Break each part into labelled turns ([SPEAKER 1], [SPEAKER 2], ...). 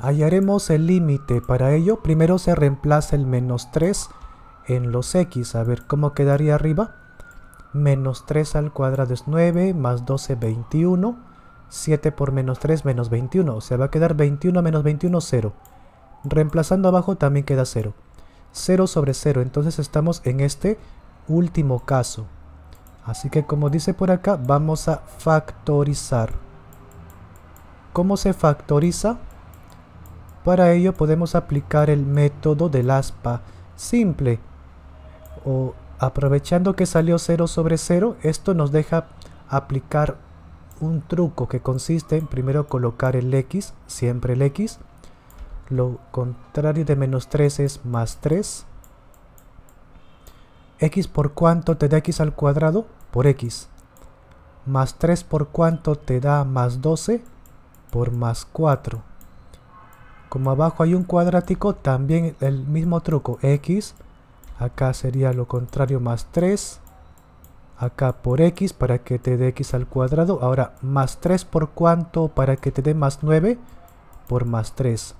[SPEAKER 1] Hallaremos el límite. Para ello, primero se reemplaza el menos 3 en los x. A ver cómo quedaría arriba. Menos 3 al cuadrado es 9, más 12, 21. 7 por menos 3, menos 21. O sea, va a quedar 21 menos 21, 0. Reemplazando abajo también queda 0. 0 sobre 0. Entonces estamos en este último caso. Así que como dice por acá, vamos a factorizar. ¿Cómo se factoriza? Para ello podemos aplicar el método del aspa simple. O aprovechando que salió 0 sobre 0, esto nos deja aplicar un truco que consiste en primero colocar el x, siempre el x. Lo contrario de menos 3 es más 3. x por cuánto te da x al cuadrado? Por x. Más 3 por cuánto te da más 12? Por más 4. Como abajo hay un cuadrático, también el mismo truco, x. Acá sería lo contrario, más 3. Acá por x para que te dé x al cuadrado. Ahora, más 3 por cuánto para que te dé más 9. Por más 3.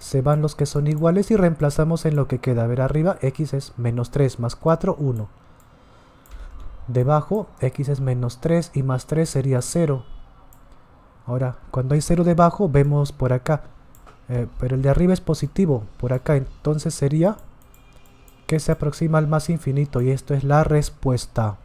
[SPEAKER 1] Se van los que son iguales y reemplazamos en lo que queda. A ver, arriba x es menos 3, más 4, 1. Debajo x es menos 3 y más 3 sería 0. Ahora, cuando hay 0 debajo, vemos por acá eh, pero el de arriba es positivo, por acá. Entonces sería que se aproxima al más infinito y esto es la respuesta.